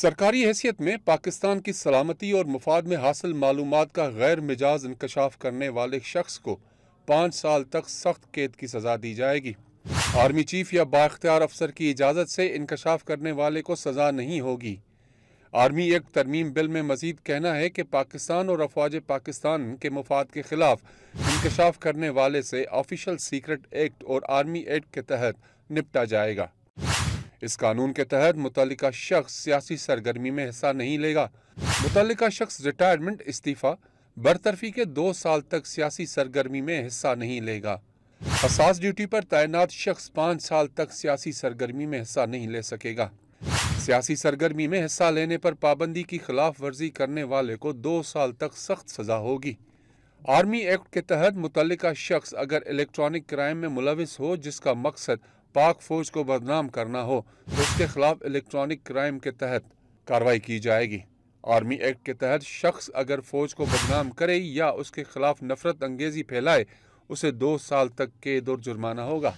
सरकारी हैसियत में पाकिस्तान की सलामती और मुफाद में हासिल मालूम का गैर मिजाज इंकशाफ करने वाले शख्स को पाँच साल तक सख्त कैद की सजा दी जाएगी आर्मी चीफ या बाख्तियार अफसर की इजाज़त से इंकशाफ करने वाले को सजा नहीं होगी आर्मी एक तरमीम बिल में मजीद कहना है कि पाकिस्तान और अफवाज पाकिस्तान के मुफाद के खिलाफ इंकशाफ करने वाले से ऑफिशल सीक्रेट एक्ट और आर्मी एक्ट के तहत निपटा जाएगा इस कानून के तहत मुतल शख्स सियासी सरगर्मी में हिस्सा नहीं लेगा मुतल शख्स रिटायरमेंट इस्तीफ़ा बरतरफी के दो साल तक सियासी सरगर्मी में हिस्सा नहीं लेगा असास ड्यूटी पर तैनात शख्स पाँच साल तक सियासी सरगर्मी में हिस्सा नहीं ले सकेगा सियासी सरगर्मी में हिस्सा लेने पर पाबंदी की खिलाफ वर्जी करने वाले को दो साल तक सख्त सजा होगी आर्मी एक्ट के तहत मुतल शख्स अगर इलेक्ट्रॉनिक क्राइम में मुलविस हो जिसका मकसद पाक फौज को बदनाम करना हो तो उसके खिलाफ इलेक्ट्रॉनिक क्राइम के तहत कार्रवाई की जाएगी आर्मी एक्ट के तहत शख्स अगर फौज को बदनाम करे या उसके खिलाफ नफरत अंगेजी फैलाए उसे दो साल तक के दौर जुर्माना होगा